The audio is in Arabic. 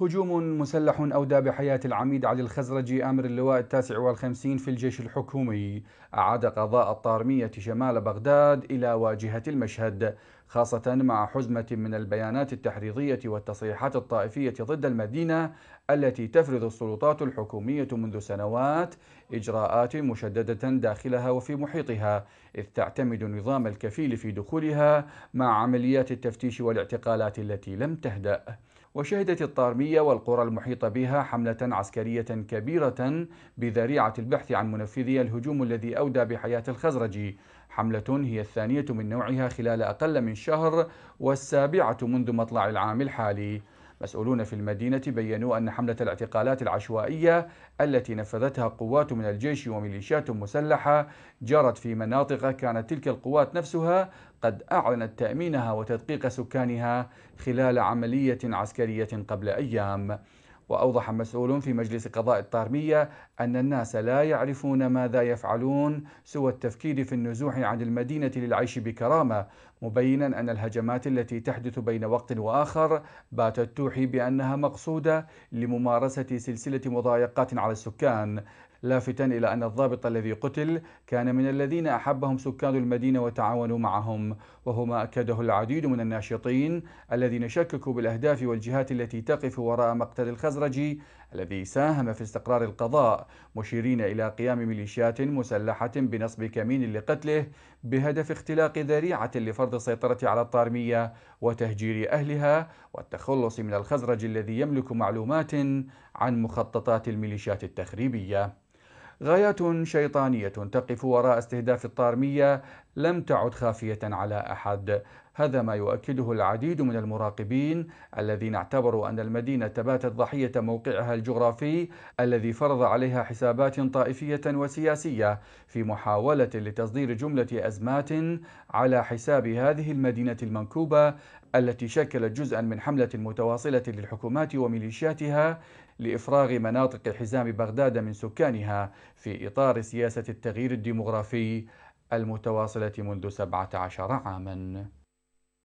هجوم مسلح أودى بحياة العميد علي الخزرجي آمر اللواء التاسع والخمسين في الجيش الحكومي أعاد قضاء الطارمية شمال بغداد إلى واجهة المشهد خاصة مع حزمة من البيانات التحريضية والتصريحات الطائفية ضد المدينة التي تفرض السلطات الحكومية منذ سنوات إجراءات مشددة داخلها وفي محيطها إذ تعتمد نظام الكفيل في دخولها مع عمليات التفتيش والاعتقالات التي لم تهدأ وشهدت الطارمية والقرى المحيطة بها حملة عسكرية كبيرة بذريعة البحث عن منفذي الهجوم الذي أودى بحياة الخزرجي حملة هي الثانية من نوعها خلال أقل من شهر والسابعة منذ مطلع العام الحالي مسؤولون في المدينة بيّنوا أن حملة الاعتقالات العشوائية التي نفذتها قوات من الجيش وميليشيات مسلحة جرت في مناطق كانت تلك القوات نفسها قد أعلنت تأمينها وتدقيق سكانها خلال عملية عسكرية قبل أيام وأوضح مسؤول في مجلس قضاء الطارمية أن الناس لا يعرفون ماذا يفعلون سوى التفكير في النزوح عن المدينة للعيش بكرامة مبينا أن الهجمات التي تحدث بين وقت وآخر باتت توحي بأنها مقصودة لممارسة سلسلة مضايقات على السكان لافتا إلى أن الضابط الذي قتل كان من الذين أحبهم سكان المدينة وتعاونوا معهم وهو ما أكده العديد من الناشطين الذين شككوا بالأهداف والجهات التي تقف وراء مقتل الخزنة الأزرجي الذي ساهم في استقرار القضاء مشيرين إلى قيام ميليشيات مسلحة بنصب كمين لقتله بهدف اختلاق ذريعة لفرض السيطرة على الطارمية وتهجير أهلها والتخلص من الخزرج الذي يملك معلومات عن مخططات الميليشيات التخريبية غايات شيطانية تقف وراء استهداف الطارمية لم تعد خافية على أحد هذا ما يؤكده العديد من المراقبين الذين اعتبروا أن المدينة باتت ضحية موقعها الجغرافي الذي فرض عليها حسابات طائفية وسياسية في محاولة لتصدير جملة أزمات على حساب هذه المدينة المنكوبة التي شكلت جزءا من حملة متواصلة للحكومات وميليشياتها لإفراغ مناطق حزام بغداد من سكانها في إطار سياسة التغيير الديمغرافي المتواصلة منذ 17 عاماً